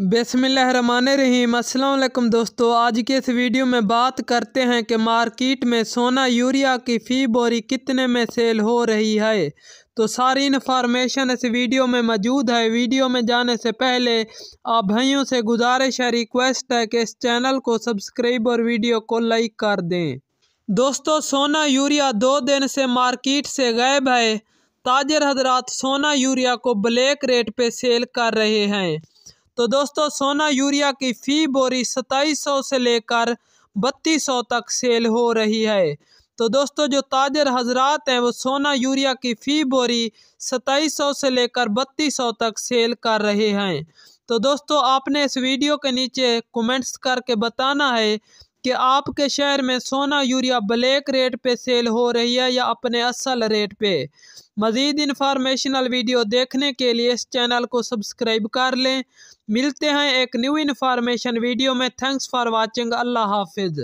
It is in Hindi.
रहीम अल्लाम दोस्तों आज के इस वीडियो में बात करते हैं कि मार्केट में सोना यूरिया की फ़ी बोरी कितने में सेल हो रही है तो सारी इन्फॉर्मेशन इस वीडियो में मौजूद है वीडियो में जाने से पहले आप भाइयों से गुजारिश है रिक्वेस्ट है कि इस चैनल को सब्सक्राइब और वीडियो को लाइक कर दें दोस्तों सोना यूरिया दो दिन से मार्किट से गायब है ताजर हजरात सोना यूरिया को ब्लैक रेट पर सेल कर रहे हैं तो दोस्तों सोना यूरिया की फी बोरी सताईस सौ से लेकर बत्तीस सौ तक सेल हो रही है तो दोस्तों जो ताजर हजरात हैं वो सोना यूरिया की फ़ी बोरी सताईस सौ से लेकर बत्तीस सौ तक सेल कर रहे हैं तो दोस्तों आपने इस वीडियो के नीचे कमेंट्स करके बताना है कि आपके शहर में सोना यूरिया ब्लैक रेट पे सेल हो रही है या अपने असल रेट पे मज़ीद इन्फॉर्मेशनल वीडियो देखने के लिए इस चैनल को सब्सक्राइब कर लें मिलते हैं एक न्यू इन्फॉर्मेशन वीडियो में थैंक्स फॉर वॉचिंग अल्लाह हाफिज़